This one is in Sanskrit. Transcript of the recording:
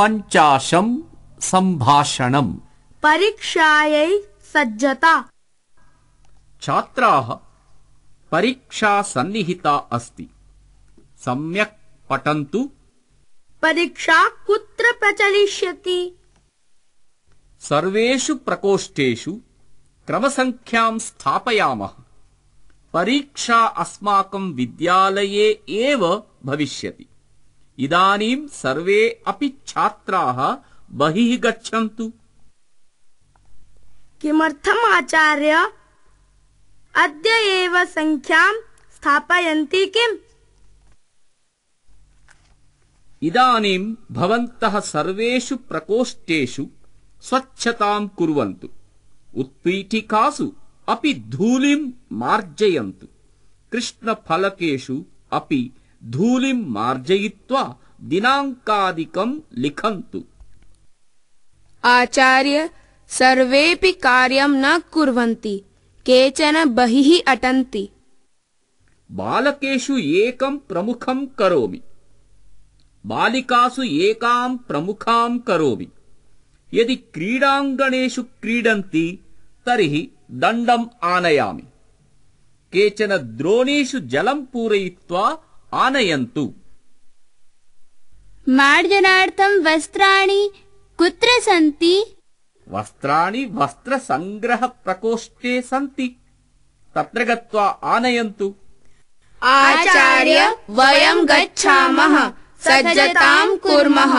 पञ्चाशम् सम्भाषणम् परीक्षायै सज्जता छात्राः परीक्षा सन्निहिता अस्ति सम्यक् पठन्तु परीक्षा कुत्र प्रचलिष्यति सर्वेषु प्रकोष्ठेषु क्रमसङ्ख्याम् स्थापयामः परीक्षा अस्माकम् विद्यालये एव भविष्यति ఇదానీం సర్వే అపి ఛాత్రాः బహిः గచ్చन्तు किमर्थम् आचार्य अद्य एव सङ्ख्यां स्थापयन्ति किम् इदानीं भवन्तः सर्वेषु प्रकोष्ठेषु स्वच्छतां कुर्वन्तु उत्पीठिकासु अपि धूलिं मार्जयन्तु कृष्णफलकेषु अपि धूलिं मार्जयित्वा दिनाङ्कादिकं लिखन्तु आचार्य सर्वेऽपि कार्यं न कुर्वन्ति केचन बहिः अटन्ति बालकेषु एकं प्रमुखं करोमि बालिकासु एकां प्रमुखां करोमि यदि क्रीडाङ्गणेषु क्रीडन्ति तर्हि दण्डम् आनयामि केचन द्रोणीषु जलं पूरयित्वा आनयन्तु मार्जनार्थं वस्त्राणि कुत्र सन्ति वस्त्राणि वस्त्रसङ्ग्रहप्रकोष्ठे सन्ति तत्र गत्वा आनयन्तु आचार्य वयं गच्छामः सज्जतां कुर्मः